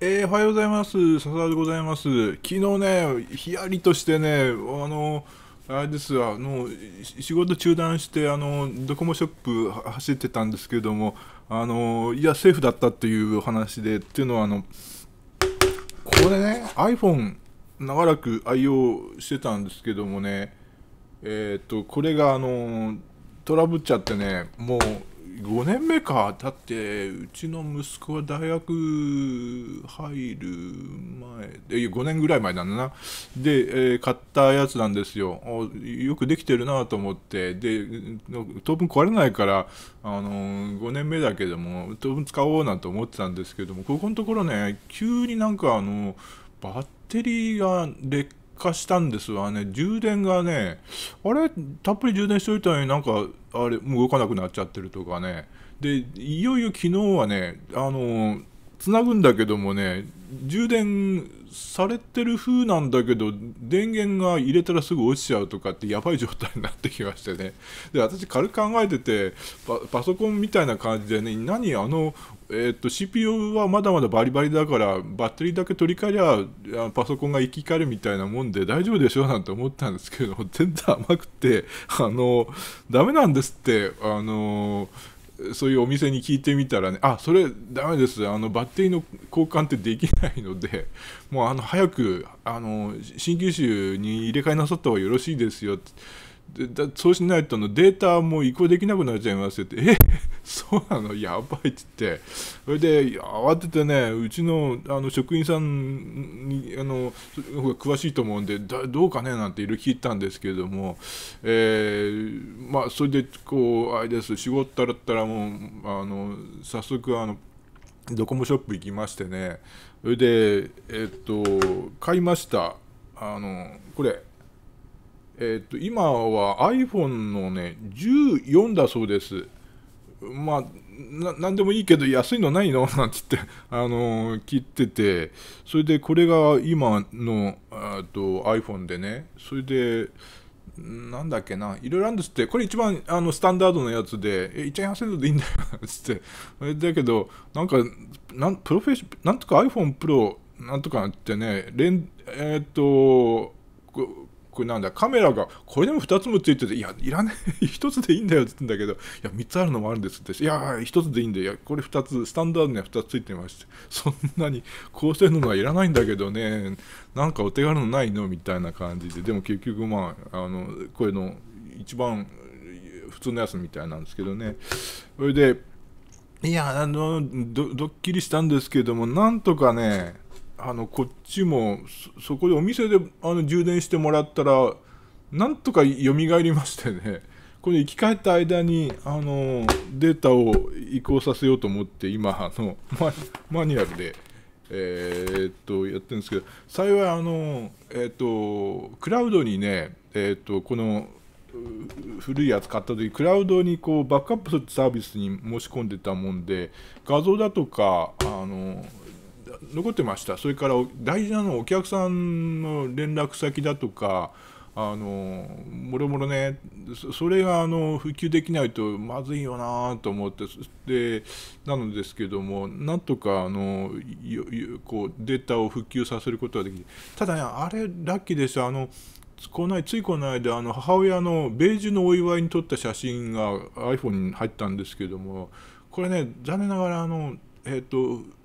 えー、おはようございます。笹田でございます。昨日ね、ひやりとしてね、あの、あれですあの、仕事中断して、あの、ドコモショップ走ってたんですけども、あの、いや、セーフだったっていう話で、っていうのは、あの、これね、iPhone、長らく愛用してたんですけどもね、えっ、と、これが、あの、トラブっちゃってね、もう、5年目かだってうちの息子は大学入る前で5年ぐらい前なんだなで、えー、買ったやつなんですよよくできてるなと思ってで当分壊れないからあのー、5年目だけども当分使おうなんて思ってたんですけどもここのところね急になんかあのバッテリーが劣化化したんですわね、充電がね、あれ、たっぷり充電しておいたのになんか、あれ、もう動かなくなっちゃってるとかね、で、いよいよ昨日はね、あのーつなぐんだけどもね充電されてる風なんだけど電源が入れたらすぐ落ちちゃうとかってやばい状態になってきましてねで私軽く考えててパソコンみたいな感じでね何あの、えー、っと CPU はまだまだバリバリだからバッテリーだけ取り替えりゃパソコンが生き返るみたいなもんで大丈夫でしょうなんて思ったんですけれども全然甘くてあのダメなんですってあのそういうお店に聞いてみたらね、あ、それダメです。あの、バッテリーの交換ってできないので、もうあの、早く、あの、新九州に入れ替えなさった方がよろしいですよ。そうしないとのデータも移行できなくなっちゃいますよって、えそうなのやばいって言ってそれで慌ててねうちのあの職員さんにあの詳しいと思うんでどうかねなんていろいろ聞いたんですけれども、えー、まあ、それでこうあれです仕事だったらもうあの早速あのドコモショップ行きましてねそれで、えっと買いましたあのこれ。えっと、今は iPhone のね、14だそうです。まあ、な何でもいいけど安いのないの なんつって、あのー、聞てて、それでこれが今のと iPhone でね、それで、なんだっけな、いろいろあるんですって、これ一番あのスタンダードのやつで、え、1.8%でいいんだよつって、えだけど、なんか、なんプロフェッショなんとか iPhone Pro なんとかってね、連えー、っと、これなんだ、カメラが、これでも2つもついてて、いや、いらない、1 つでいいんだよって言うんだけど、いや、3つあるのもあるんですって、いや、1つでいいんだよこれ2つ、スタンダードには2つついてまして、そんなに高性能のはいらないんだけどね、なんかお手軽のないのみたいな感じで、でも結局、まあ、あの、これの一番普通のやつみたいなんですけどね。それで、いや、あの、ドッキリしたんですけども、なんとかね、あのこっちもそこでお店であの充電してもらったらなんとかよみがえりましてね これ生き返った間にあのデータを移行させようと思って今あのマニュアルで、えー、っとやってるんですけど幸いあの、えー、っとクラウドにね、えー、っとこの古いやつ買った時クラウドにこうバックアップするサービスに申し込んでたもんで画像だとかあの残ってましたそれから大事なのはお客さんの連絡先だとかあのもろもろねそれがあの復旧できないとまずいよなと思ってでなのですけどもなんとかあのこうデータを復旧させることができてただねあれラッキーでしたあのこのついこの間あの母親の米寿のお祝いに撮った写真が iPhone に入ったんですけどもこれね残念ながらあのえっ、ー、と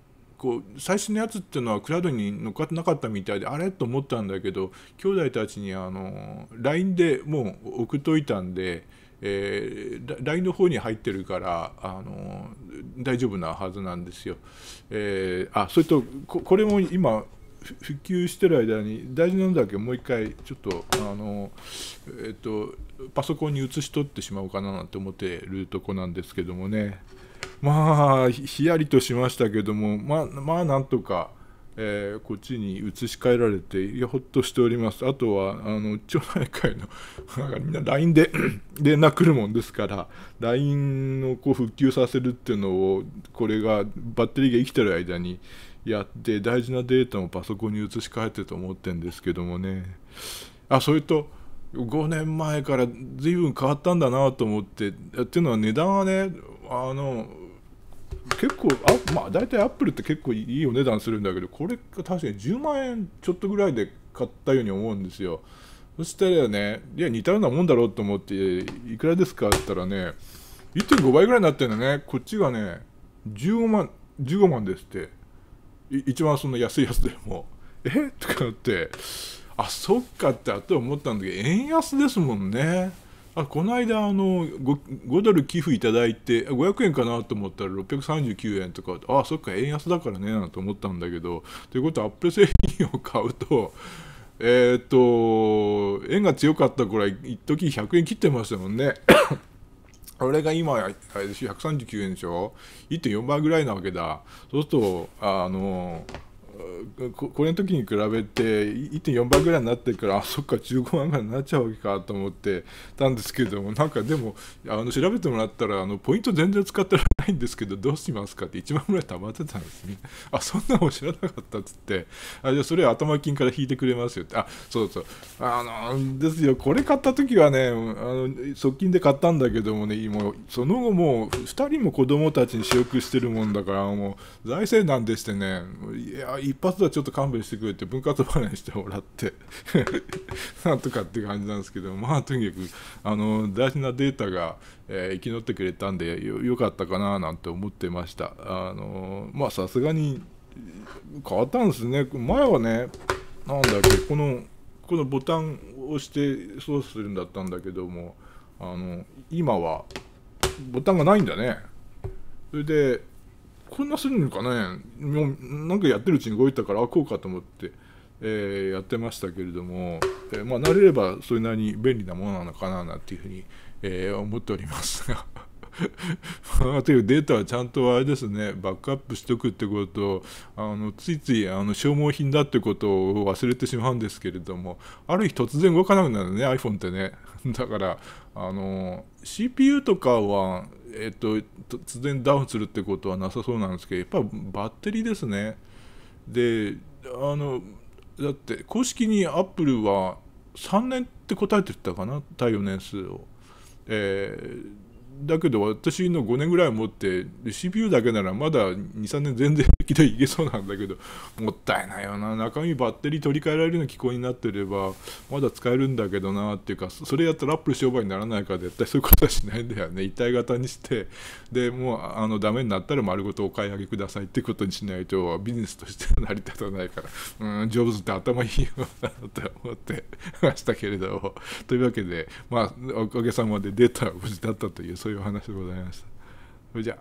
こう最新のやつっていうのはクラウドに乗っかってなかったみたいであれと思ったんだけど兄弟たちにあの LINE でもう送っといたんで、えー、LINE の方に入ってるからあの大丈夫なはずなんですよ。えー、あそれとこれも今普及してる間に大事なんだけどもう一回ちょっとあのえっ、とパソコンに移し取ってしまおうかななんて思ってるとこなんですけどもね。まあひやりとしましたけどもまあまあなんとか、えー、こっちに移し替えられていやほっとしておりますあとはあの町内会のなんかみんな LINE で 連絡来るもんですから LINE をこう復旧させるっていうのをこれがバッテリーが生きてる間にやって大事なデータもパソコンに移し替えてと思ってるんですけどもねあそれと5年前から随分変わったんだなと思ってっていうのは値段はねあの結構あ、まあ、大体アップルって結構いいお値段するんだけどこれ確かに10万円ちょっとぐらいで買ったように思うんですよそしたらねいや似たようなもんだろうと思っていくらですかって言ったらね1.5倍ぐらいになってるのねこっちがね15万15万ですって一番その安いやつでも えとかってあそっかってあとは思ったんだけど円安ですもんねあこの間あの 5, 5ドル寄付いただいて500円かなと思ったら639円とかああそっか円安だからねなんて思ったんだけどということはアップル製品を買うと えっ、ー、と円が強かった頃は一時100円切ってましたもんねあ れが今あれでし139円でしょ1.4倍ぐらいなわけだそうするとあのこれの時に比べて1.4倍ぐらいになってるからあそっか15万ぐらいになっちゃうわけかと思ってたんですけどもなんかでもあの調べてもらったらあのポイント全然使ってなないんですけど、どうしますかって1万ぐらい貯まってたんですね。あ、そんなの知らなかったっつって、あじゃあそれ頭金から引いてくれますよって、あ、そうそう、あの、ですよ、これ買った時はね、あの側近で買ったんだけどもね、もうその後もう2人も子供たちに仕送してるもんだから、もう財政難でしてね、いや、一発はちょっと勘弁してくれって分割払いしてもらって なんとかって感じなんですけど、まあとにかく、あの、大事なデータが、えー、生き延ってくれたんでよかったかななんて思ってましたあのー、まあさすがに変わったんですね前はねなんだっけこのこのボタンを押して操作するんだったんだけどもあの今はボタンがないんだねそれでこんなするのかねもうなんかやってるうちに動いたから開こうかと思って、えー、やってましたけれども、えー、まあ慣れればそれなりに便利なものなのかななんていうふうにえー、思っておりますがま というデータはちゃんとあれですね、バックアップしておくってことあのついついあの消耗品だってことを忘れてしまうんですけれども、ある日突然動かなくなるね、iPhone ってね。だから、あの、CPU とかは、えっと、突然ダウンするってことはなさそうなんですけど、やっぱバッテリーですね。で、あの、だって公式に Apple は3年って答えてたかな、耐用年数を。øh, だけど私の5年ぐらい持って CPU だけならまだ23年全然平気でいけそうなんだけど もったいないよな中身バッテリー取り替えられるような機構になってればまだ使えるんだけどなっていうかそれやったらアップル商売にならないから絶対 そういうことはしないんだよね一体型にしてでもうあのダメになったら丸ごとお買い上げくださいってことにしないとビジネスとしては成り立たないからうんジョブズって頭いいよなと思ってましたけれどというわけでまあおかげさまでデータは無事だったというそういうお話でございました。それじゃ